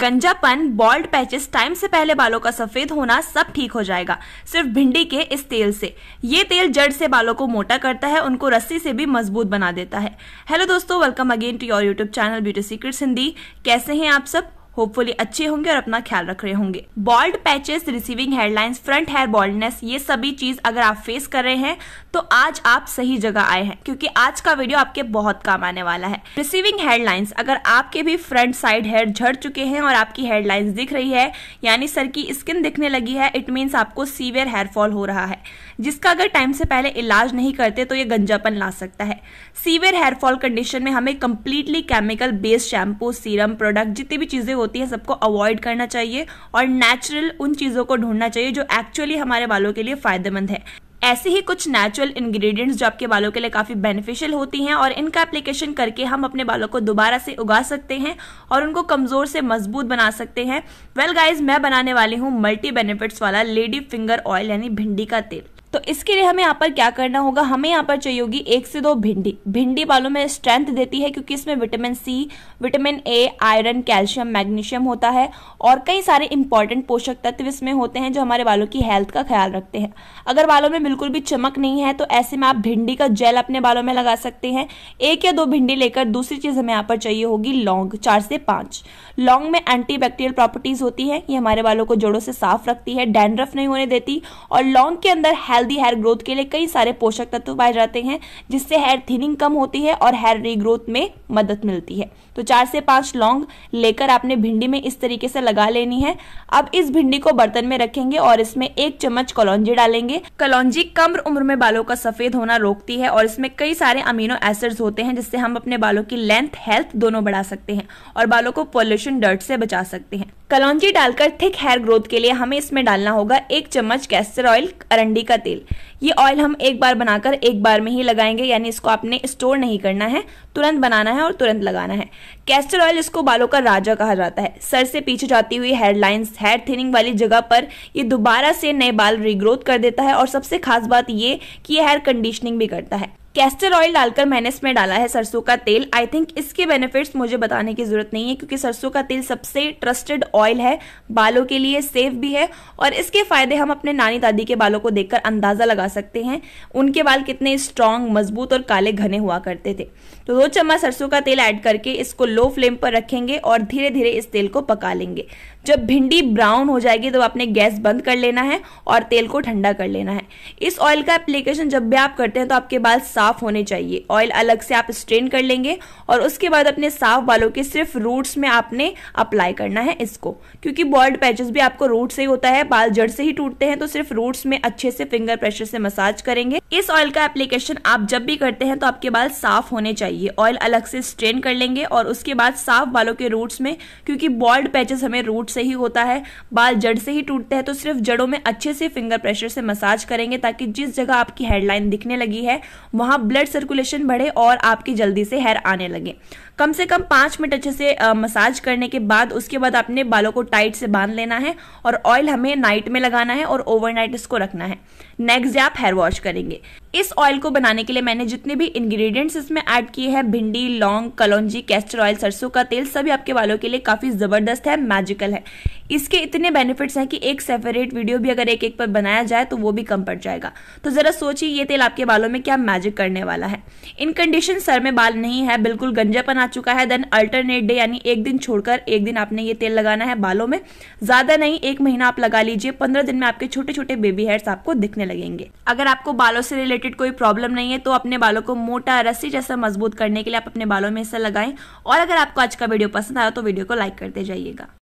गंजापन bold patches time से पहले बालों का सफेद होना सब ठीक हो जाएगा सिर्फ भिंडी के इस तेल से ये तेल जड़ से बालों को मोटा करता है उनको रस्सी से भी मजबूत बना देता है हेलो दोस्तों welcome again to your YouTube channel beauty secrets Hindi कैसे हैं आप सब होपफुली अच्छे होंगे और अपना ख्याल रख रहे होंगे bald patches receding hairlines front hair baldness ये सभी चीज अगर आप फेस कर रहे हैं तो आज आप सही जगह आए हैं क्योंकि आज का वीडियो आपके बहुत काम आने वाला है रिसीविंग हेडलाइंस अगर आपके भी फ्रंट साइड हेयर झड़ चुके हैं और आपकी हेडलाइंस दिख रही है यानी सर की स्किन दिखने लगी है इट मीन्स आपको सीवियर हेयरफॉल हो रहा है जिसका अगर टाइम से पहले इलाज नहीं करते तो ये गंजापन ला सकता है सीवियर हेयरफॉल कंडीशन में हमें completely chemical based shampoo serum product जितनी भी चीजें होती होती है सबको अवॉइड करना चाहिए और नेचुरल उन चीज़ों को ढूंढना चाहिए जो एक्चुअली हमारे बालों के लिए फ़ायदेमंद है ऐसे ही कुछ नेचुरल इंग्रेडिएंट्स जो आपके बालों के लिए काफ़ी बेनिफिशियल होती हैं और इनका एप्लीकेशन करके हम अपने बालों को दोबारा से उगा सकते हैं और उनको कमज़ोर से मजबूत बना सकते हैं वेल well गाइज मैं बनाने वाली हूँ मल्टी बेनिफिट्स वाला लेडी फिंगर ऑयल यानी भिंडी का तेल तो इसके लिए हमें यहाँ पर क्या करना होगा हमें यहाँ पर चाहिए होगी एक से दो भिंडी भिंडी बालों में स्ट्रेंथ देती है क्योंकि इसमें vitamin C vitamin A iron calcium magnesium होता है और कई सारे इंपॉर्टेंट पोषक तत्व इसमें होते हैं जो हमारे बालों की हेल्थ का ख्याल रखते हैं अगर बालों में बिल्कुल भी चमक नहीं है तो ऐसे में आप भिंडी का जेल अपने बालों में लगा सकते हैं एक या दो भिंडी लेकर दूसरी चीज़ हमें यहाँ पर चाहिए होगी लौंग चार से पांच लौंग में बैक्टीरियल प्रॉपर्टीज़ होती है ये हमारे बालों को जड़ों से साफ रखती है डैंड्रफ नहीं होने देती और लौंग के अंदर हेल्थ हेल्दी हेयर ग्रोथ के लिए कई सारे पोषक तत्व पाए जाते हैं जिससे हेयर थिनिंग कम होती है और हेयर रीग्रोथ में मदद मिलती है तो चार से पांच लौंग लेकर आपने भिंडी में इस तरीके से लगा लेनी है अब इस भिंडी को बर्तन में रखेंगे और इसमें एक चम्मच कलौजी डालेंगे कलौजी कम उम्र में बालों का सफेद होना रोकती है और इसमें कई सारे अमीनो एसिड्स होते हैं जिससे हम अपने बालों की लेंथ हेल्थ दोनों बढ़ा सकते हैं और बालों को पॉल्यूशन डर्ट से बचा सकते हैं कलौजी डालकर थिक हेयर ग्रोथ के लिए हमें इसमें डालना होगा एक चम्मच कैस्टर ऑयल अरंडी का तेल ये ऑयल हम एक बार बनाकर एक बार में ही लगाएंगे यानी इसको आपने स्टोर नहीं करना है तुरंत बनाना है और तुरंत लगाना है कैस्टर ऑयल इसको बालों का राजा कहा जाता है सर से पीछे जाती हुई हेयर लाइन्स हेयर थिनिंग वाली जगह पर ये दोबारा से नए बाल रिग्रोथ कर देता है और सबसे खास बात ये कि यह हेयर कंडीशनिंग भी करता है कैस्टर ऑयल डालकर मैंने इसमें डाला है सरसों का तेल आई थिंक इसके बेनिफिट्स मुझे बताने की जरूरत नहीं है क्योंकि सरसों का तेल सबसे ट्रस्टेड ऑयल है बालों के लिए सेफ भी है और इसके फायदे हम अपने नानी दादी के बालों को देखकर अंदाजा लगा सकते हैं उनके बाल कितने स्ट्रांग मजबूत और काले घने हुआ करते थे तो दो चम्मच सरसों का तेल ऐड करके इसको लो फ्लेम पर रखेंगे और धीरे धीरे इस तेल को पका लेंगे जब भिंडी ब्राउन हो जाएगी तो आपने गैस बंद कर लेना है और तेल को ठंडा कर लेना है इस ऑयल का एप्लीकेशन जब भी आप करते हैं तो आपके बाल साफ होने चाहिए ऑयल अलग से आप स्ट्रेन कर लेंगे और उसके बाद अपने साफ बालों के सिर्फ रूट्स में आपने अप्लाई करना है इसको क्योंकि बॉल्ड पैचेस भी आपको रूट से ही होता है बाल जड़ से ही टूटते हैं तो सिर्फ रूट्स में अच्छे से फिंगर प्रेशर से मसाज करेंगे इस ऑयल का एप्लीकेशन आप जब भी करते हैं तो आपके बाल साफ होने चाहिए ऑयल अलग से स्ट्रेन कर लेंगे और उसके बाद साफ बालों के रूट्स में क्योंकि बॉल्ड पैचेस हमें रूट से ही होता है बाल जड़ से ही टूटते हैं तो सिर्फ जड़ों में अच्छे से फिंगर प्रेशर से मसाज करेंगे ताकि जिस जगह आपकी हेडलाइन दिखने लगी है वहां ब्लड सर्कुलेशन बढ़े और आपकी जल्दी से हेयर आने लगे कम से कम पांच मिनट अच्छे से मसाज करने के बाद उसके बाद अपने बालों को टाइट से बांध लेना है और ऑयल हमें नाइट में लगाना है और ओवरनाइट इसको रखना है नेक्स्ट डे आप हेयर वॉश करेंगे इस ऑयल को बनाने के लिए मैंने जितने भी इंग्रेडिएंट्स इसमें ऐड किए हैं भिंडी लौंग कलौजी कैस्टर ऑयल सरसों का तेल सभी आपके बालों के लिए काफी जबरदस्त है मैजिकल है इसके इतने बेनिफिट्स हैं कि एक सेपरेट वीडियो भी अगर एक एक पर बनाया जाए तो वो भी कम पड़ जाएगा तो जरा सोचिए ये तेल आपके बालों में क्या मैजिक करने वाला है इन कंडीशन सर में बाल नहीं है बिल्कुल गंजापन आ चुका है देन अल्टरनेट डे यानी एक दिन छोड़कर एक दिन आपने ये तेल लगाना है बालों में ज्यादा नहीं एक महीना आप लगा लीजिए पंद्रह दिन में आपके छोटे छोटे बेबी हेयर्स आपको दिखने लगेंगे अगर आपको बालों से रिलेटेड कोई प्रॉब्लम नहीं है तो अपने बालों को मोटा रस्सी जैसा मजबूत करने के लिए आप अपने बालों में इसे लगाएं और अगर आपको आज का वीडियो पसंद आया तो वीडियो को लाइक करते जाइएगा